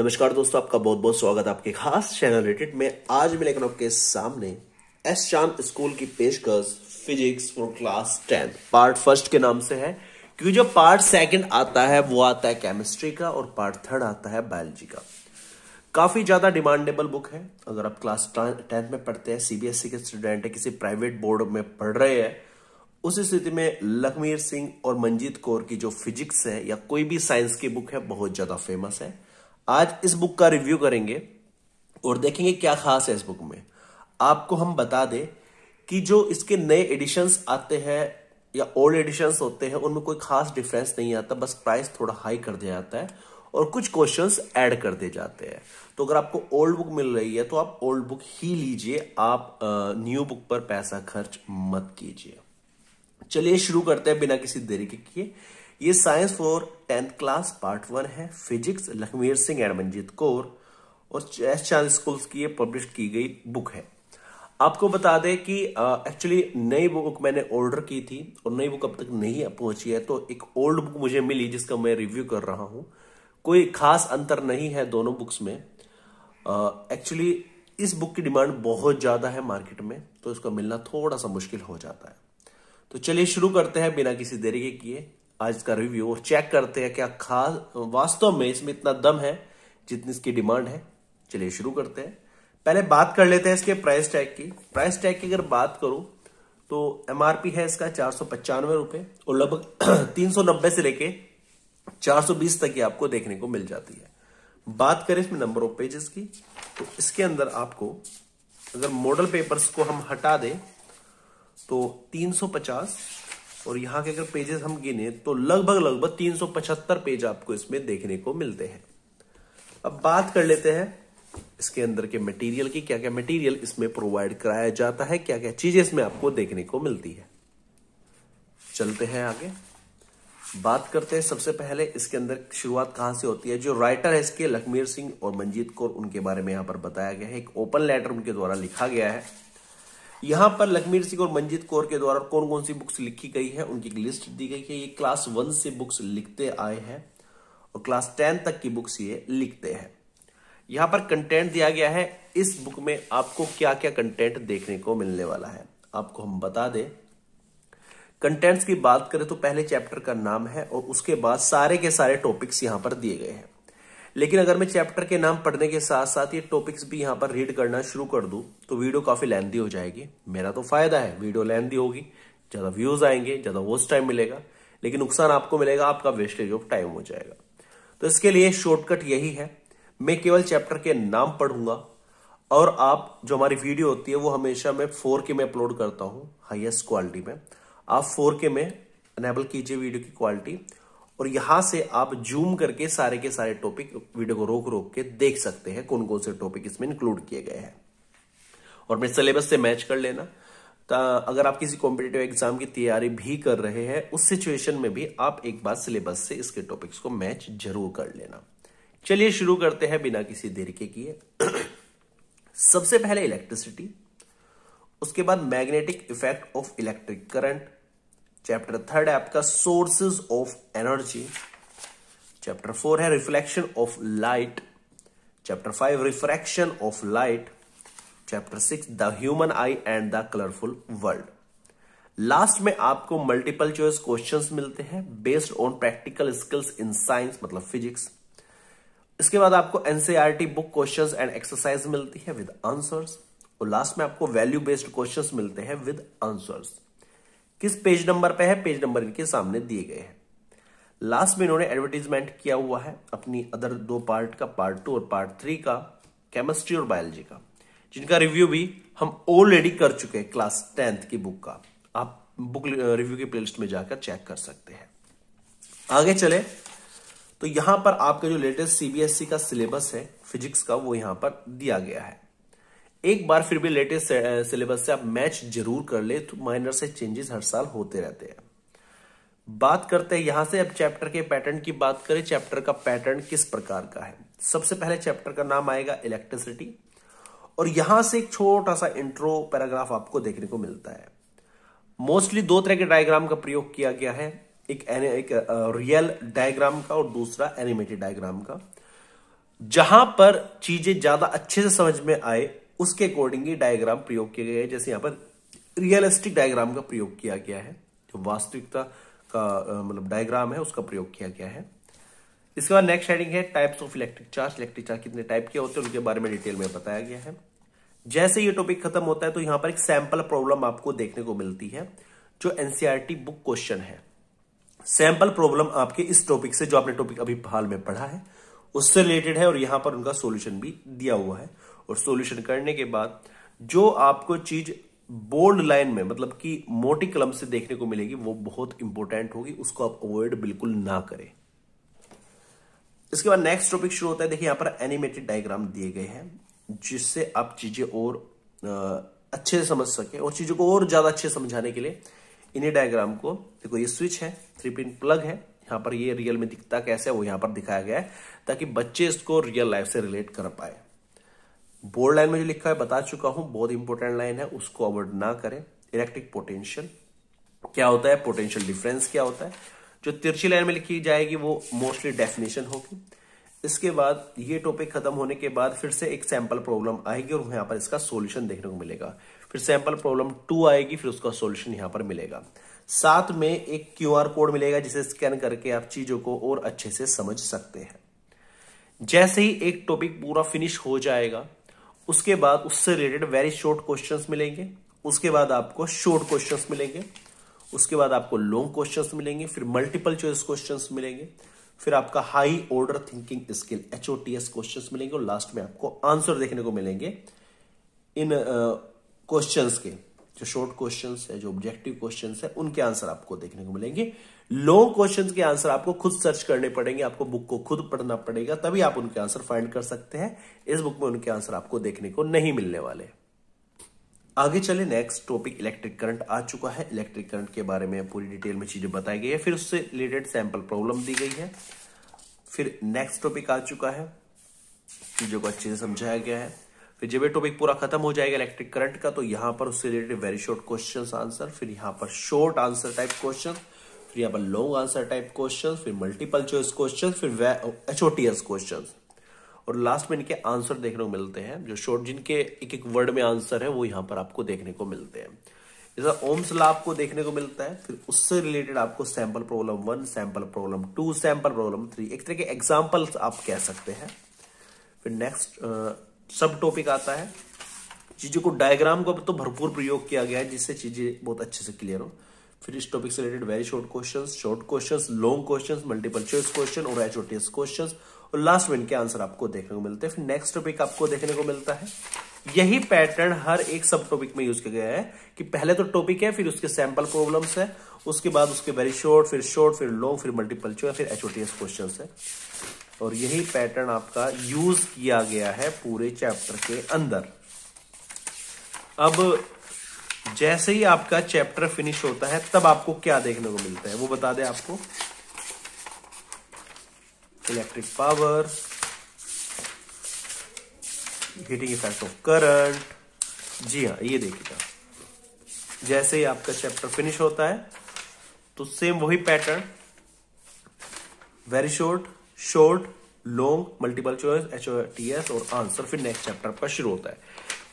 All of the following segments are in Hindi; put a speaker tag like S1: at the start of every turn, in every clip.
S1: नमस्कार दोस्तों आपका बहुत बहुत स्वागत है आपके खास चैनल रिलेटेड में आज मैं लेकर आपके सामने एस शाम स्कूल की पेशकश physics for class ten part first के नाम से है क्योंकि जो पार्ट सेकंड आता है वो आता है केमिस्ट्री का और पार्ट थर्ड आता है बायोलॉजी का काफ़ी ज़्यादा डिमांडेबल बुक है अगर आप क्लास टेंथ में पढ़ते हैं सीबीएसई e के स्टूडेंट है किसी प्राइवेट बोर्ड में पढ़ रहे हैं उस स्थिति में लखमीर सिंह और मंजीत कौर की जो फिजिक्स है या कोई भी साइंस की बुक है बहुत ज़्यादा फेमस है आज इस बुक का रिव्यू करेंगे और देखेंगे क्या खास है इस बुक में आपको हम बता दें कि जो इसके नए एडिशंस आते हैं या ओल्ड एडिशंस होते हैं उनमें कोई खास डिफरेंस नहीं आता बस प्राइस थोड़ा हाई कर दिया जाता है और कुछ क्वेश्चंस ऐड कर दिए जाते हैं तो अगर आपको ओल्ड बुक मिल रही है तो आप ओल्ड बुक ही लीजिए आप न्यू बुक पर पैसा खर्च मत कीजिए चलिए शुरू करते हैं बिना किसी देरी के किए ये science for tenth class part one है फिजिक्स लखवीर सिंह एंड मंजीत कौर और एस चांद स्कूल्स की ये पब्लिश की गई बुक है आपको बता दें कि एक्चुअली नई बुक मैंने ऑर्डर की थी और नई बुक अब तक नहीं पहुंची है तो एक ओल्ड बुक मुझे मिली जिसका मैं रिव्यू कर रहा हूं कोई खास अंतर नहीं है दोनों बुक्स में एक्चुअली इस बुक की डिमांड बहुत ज़्यादा है मार्केट में तो इसका मिलना थोड़ा सा मुश्किल हो जाता है तो चलिए शुरू करते हैं बिना किसी देरी के किए आज का रिव्यू और चेक करते हैं क्या खास वास्तव में इसमें इतना दम है जितनी इसकी डिमांड है चलिए शुरू करते हैं पहले बात कर लेते हैं इसके प्राइस टैग की प्राइस टैग की अगर बात करूं तो एमआरपी है इसका चार सौ पचानवे रुपए और लगभग तीन सौ नब्बे से लेके चार सौ बीस तक ही आपको देखने को मिल जाती है बात करें इसमें नंबर ऑफ पेजेस की तो इसके अंदर आपको अगर मॉडल पेपर्स को हम हटा दें तो तीन सौ पचास और यहाँ के अगर पेजेस हम गिने तो लगभग लगभग 375 पेज आपको इसमें देखने को मिलते हैं अब बात कर लेते हैं इसके अंदर के मटेरियल की क्या क्या मटेरियल इसमें प्रोवाइड कराया जाता है क्या क्या चीजें इसमें आपको देखने को मिलती है चलते हैं आगे बात करते हैं सबसे पहले इसके अंदर शुरुआत कहां से होती है जो राइटर है इसके लखमीर सिंह और मंजीत कौर उनके बारे में यहां पर बताया गया है एक ओपन लेटर उनके द्वारा लिखा गया है यहां पर लखमीर सिंह और मंजित कौर के द्वारा कौन कौन सी बुक्स लिखी गई है उनकी लिस्ट दी गई है ये क्लास वन से बुक्स लिखते आए हैं और क्लास टेन तक की बुक्स ये लिखते हैं यहां पर कंटेंट दिया गया है इस बुक में आपको क्या क्या कंटेंट देखने को मिलने वाला है आपको हम बता दें कंटेंट्स की बात करें तो पहले चैप्टर का नाम है और उसके बाद सारे के सारे टॉपिक्स यहां पर दिए गए हैं लेकिन अगर मैं चैप्टर के नाम पढ़ने के साथ साथ ये टॉपिक्स भी यहाँ पर रीड करना शुरू कर दूँ तो वीडियो काफ़ी लेंदी हो जाएगी मेरा तो फायदा है वीडियो लेंदी होगी ज़्यादा व्यूज़ आएंगे ज़्यादा वोस्ट टाइम मिलेगा लेकिन नुकसान आपको मिलेगा आपका वेस्टेज ऑफ टाइम हो जाएगा तो इसके लिए शॉर्टकट यही है मैं केवल चैप्टर के नाम पढ़ूंगा और आप जो हमारी वीडियो होती है वो हमेशा मैं फोर के में अपलोड करता हूं हाईएस्ट क्वालिटी में आप फोर के में अनेबल कीजिए वीडियो की क्वालिटी और यहां से आप जूम करके सारे के सारे टॉपिक वीडियो को रोक रोक के देख सकते हैं कौन कौन से टॉपिक इसमें इंक्लूड किए गए हैं और मैं सिलेबस से मैच कर लेना अगर आप किसी कॉम्पिटेटिव एग्जाम की तैयारी भी कर रहे हैं उस सिचुएशन में भी आप एक बार सिलेबस से इसके टॉपिक्स को मैच जरूर कर लेना चलिए शुरू करते हैं बिना किसी देर के किए सबसे पहले इलेक्ट्रिसिटी उसके बाद magnetic effect of electric current chapter third है आपका sources of energy chapter four है reflection of light chapter five refraction of light chapter six the human eye and the colourful world last में आपको मल्टीपल चॉइस क्वेश्चंस मिलते हैं based on practical skills in science मतलब फिजिक्स इसके बाद आपको NCERT book questions and exercise मिलती है विद आंसर्स और लास्ट में आपको वैल्यू बेस्ड क्वेश्चंस मिलते हैं विद आंसर्स किस पेज नंबर पे है पेज नंबर इनके सामने दिए गए हैं लास्ट में इन्होंने एडवर्टीजमेंट किया हुआ है अपनी अदर दो पार्ट का पार्ट टू और पार्ट थ्री का केमिस्ट्री और बायोलॉजी का जिनका रिव्यू भी हम ऑलरेडी कर चुके हैं क्लास टेंथ की बुक का आप बुक रिव्यू के प्ले में जाकर चेक कर सकते हैं आगे चले तो यहां पर आपका जो लेटेस्ट सीबीएसई e का सिलेबस है फिजिक्स का वो यहां पर दिया गया है एक बार फिर भी लेटेस्ट सिलेबस uh, से आप मैच जरूर कर ले तो माइनर से चेंजेस हर साल होते रहते हैं बात करते हैं यहां से अब चैप्टर के पैटर्न की बात करें चैप्टर का पैटर्न किस प्रकार का है सबसे पहले चैप्टर का नाम आएगा इलेक्ट्रिसिटी और यहां से एक छोटा सा इंट्रो पैराग्राफ आपको देखने को मिलता है मोस्टली दो तरह के डायग्राम का प्रयोग किया गया है एक एक रियल uh, डायग्राम का और दूसरा एनिमेटेड डायग्राम का जहां पर चीजें ज्यादा अच्छे से समझ में आए उसके अकॉर्डिंग ये डायग्राम प्रयोग किए गए हैं जैसे यहाँ पर रियलिस्टिक डायग्राम का प्रयोग किया गया है जो वास्तविकता का मतलब डायग्राम है उसका प्रयोग किया गया है इसके बाद नेक्स्ट हेडिंग है types of electric charge electric charge कितने टाइप के होते हैं उनके बारे में डिटेल में बताया गया है जैसे ये टॉपिक खत्म होता है तो यहाँ पर एक सैंपल प्रॉब्लम आपको देखने को मिलती है जो एनसीआरटी बुक क्वेश्चन है सैंपल प्रॉब्लम आपके इस टॉपिक से जो आपने टॉपिक अभी हाल में पढ़ा है उससे रिलेटेड है और यहां पर उनका सोल्यूशन भी दिया हुआ है और सोल्यूशन करने के बाद जो आपको चीज बोल्ड लाइन में मतलब कि मोटी कलम से देखने को मिलेगी वो बहुत इंपॉर्टेंट होगी उसको आप अवॉइड बिल्कुल ना करें इसके बाद नेक्स्ट टॉपिक शुरू होता है देखिए यहां पर एनिमेटेड डायग्राम दिए गए हैं जिससे आप चीजें और अच्छे से समझ सके और चीजों को और ज्यादा अच्छे समझाने के लिए इन्हीं डायग्राम को देखो ये स्विच है थ्री पिन प्लग है यहां पर ये रियल में दिखता कैसे है वो यहां पर दिखाया गया है ताकि बच्चे इसको रियल लाइफ से रिलेट कर पाए बोर्ड लाइन में जो लिखा है बता चुका हूं बहुत इंपॉर्टेंट लाइन है उसको अवॉइड ना करें इलेक्ट्रिक पोटेंशियल क्या होता है पोटेंशियल डिफरेंस क्या होता है जो तिरछी लाइन में लिखी जाएगी वो मोस्टली डेफिनेशन होगी इसके बाद ये टॉपिक खत्म होने के बाद फिर से एक सैंपल प्रॉब्लम आएगी और यहां पर इसका सोल्यूशन देखने को मिलेगा फिर सैंपल प्रॉब्लम टू आएगी फिर उसका सोल्यूशन यहां पर मिलेगा साथ में एक क्यू कोड मिलेगा जिसे स्कैन करके आप चीजों को और अच्छे से समझ सकते हैं जैसे ही एक टॉपिक पूरा फिनिश हो जाएगा उसके बाद उससे रिलेटेड वेरी शॉर्ट क्वेश्चंस मिलेंगे उसके बाद आपको शॉर्ट क्वेश्चंस मिलेंगे उसके बाद आपको लॉन्ग क्वेश्चंस मिलेंगे फिर मल्टीपल चॉइस क्वेश्चंस मिलेंगे फिर आपका high order thinking skill H O question मिलेंगे और लास्ट में आपको आंसर देखने को मिलेंगे इन क्वेश्चन uh, के जो शॉर्ट क्वेश्चन है जो ऑब्जेक्टिव क्वेश्चन है उनके आंसर आपको देखने को मिलेंगे लॉन्ग क्वेश्चन के आंसर आपको खुद सर्च करने पड़ेंगे आपको बुक को खुद पढ़ना पड़ेगा तभी आप उनके आंसर फाइंड कर सकते हैं इस बुक में उनके आंसर आपको देखने को नहीं मिलने वाले आगे चले नेक्स्ट टॉपिक इलेक्ट्रिक करंट आ चुका है इलेक्ट्रिक करंट के बारे में पूरी डिटेल में चीजें बताई गई है फिर उससे रिलेटेड सैंपल प्रॉब्लम दी गई है फिर नेक्स्ट टॉपिक आ चुका है चीजों को अच्छे से समझाया गया है फिर जब ये टॉपिक पूरा खत्म हो जाएगा इलेक्ट्रिक करंट का तो यहां पर उससे related very short question answer फिर यहां पर शॉर्ट आंसर टाइप क्वेश्चन फिर यहां पर लॉन्ग आंसर टाइप क्वेश्चन फिर मल्टीपल चॉइस क्वेश्चन फिर एच ओ क्वेश्चन और लास्ट में इनके आंसर देखने को मिलते हैं जो शॉर्ट जिनके एक एक वर्ड में आंसर है वो यहां पर आपको देखने को मिलते हैं जैसा ओम्स ला आपको देखने को मिलता है फिर उससे रिलेटेड आपको sample problem one sample problem two sample problem three एक तरह के एग्जाम्पल्स आप कह सकते हैं फिर नेक्स्ट सब टॉपिक आता है चीज़ों को डायग्राम को तो भरपूर प्रयोग किया गया है जिससे चीज़ें बहुत अच्छे से क्लियर हो फिर इस टॉपिक से related very short question short question long question multiple choice question और एच क्वेश्चन और लास्ट मिनट के आंसर आपको देखने को मिलते हैं फिर नेक्स्ट टॉपिक आपको देखने को मिलता है यही पैटर्न हर एक सब टॉपिक में यूज किया गया है कि पहले तो टॉपिक है फिर उसके सैंपल प्रॉब्लम्स है उसके बाद उसके वेरी शॉर्ट फिर शॉर्ट फिर लॉन्ग फिर मल्टीपल चॉइस फिर एच क्वेश्चन है और यही पैटर्न आपका यूज किया गया है पूरे चैप्टर के अंदर अब जैसे ही आपका चैप्टर फिनिश होता है तब आपको क्या देखने को मिलता है वो बता दें आपको electric power heating effect of current जी हाँ ये देखिएगा जैसे ही आपका चैप्टर फिनिश होता है तो सेम वही pattern very short short long multiple choice H T S और आंसर फिर नेक्स्ट चैप्टर आपका शुरू होता है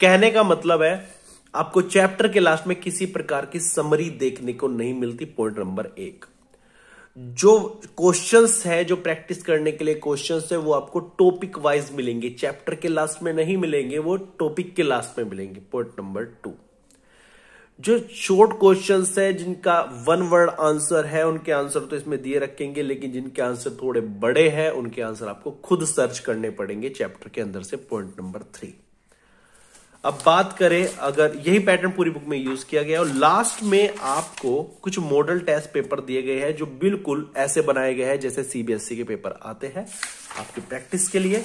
S1: कहने का मतलब है आपको चैप्टर के लास्ट में किसी प्रकार की समरी देखने को नहीं मिलती पॉइंट नंबर एक जो क्वेश्चंस है जो प्रैक्टिस करने के लिए क्वेश्चंस है वो आपको टॉपिक वाइज मिलेंगे चैप्टर के लास्ट में नहीं मिलेंगे वो टॉपिक के लास्ट में मिलेंगे पॉइंट नंबर टू जो शॉर्ट क्वेश्चन है जिनका वन वर्ड आंसर है उनके आंसर तो इसमें दिए रखेंगे लेकिन जिनके आंसर थोड़े बड़े हैं उनके आंसर आपको खुद सर्च करने पड़ेंगे चैप्टर के अंदर से पॉइंट नंबर थ्री अब बात करें अगर यही पैटर्न पूरी बुक में यूज किया गया और लास्ट में आपको कुछ मॉडल टेस्ट पेपर दिए गए हैं जो बिल्कुल ऐसे बनाए गए हैं जैसे सीबीएसई e के पेपर आते हैं आपकी प्रैक्टिस के लिए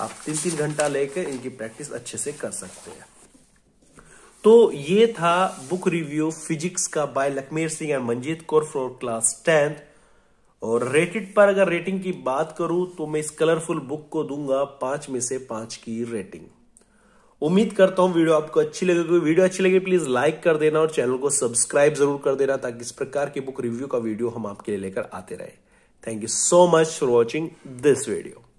S1: आप तीन तीन घंटा लेकर इनकी प्रैक्टिस अच्छे से कर सकते हैं तो ये था बुक रिव्यू फिजिक्स का by Lakhmir Singh and Manjeet Kaur for class tenth और रेटेड पर अगर रेटिंग की बात करूं तो मैं इस कलरफुल बुक को दूंगा पांच में से पांच की रेटिंग उम्मीद करता हूं वीडियो आपको अच्छी लगेगी वीडियो अच्छी लगी प्लीज लाइक कर देना और चैनल को सब्सक्राइब जरूर कर देना ताकि इस प्रकार की बुक रिव्यू का वीडियो हम आपके लिए लेकर आते रहे thank you so much for watching this video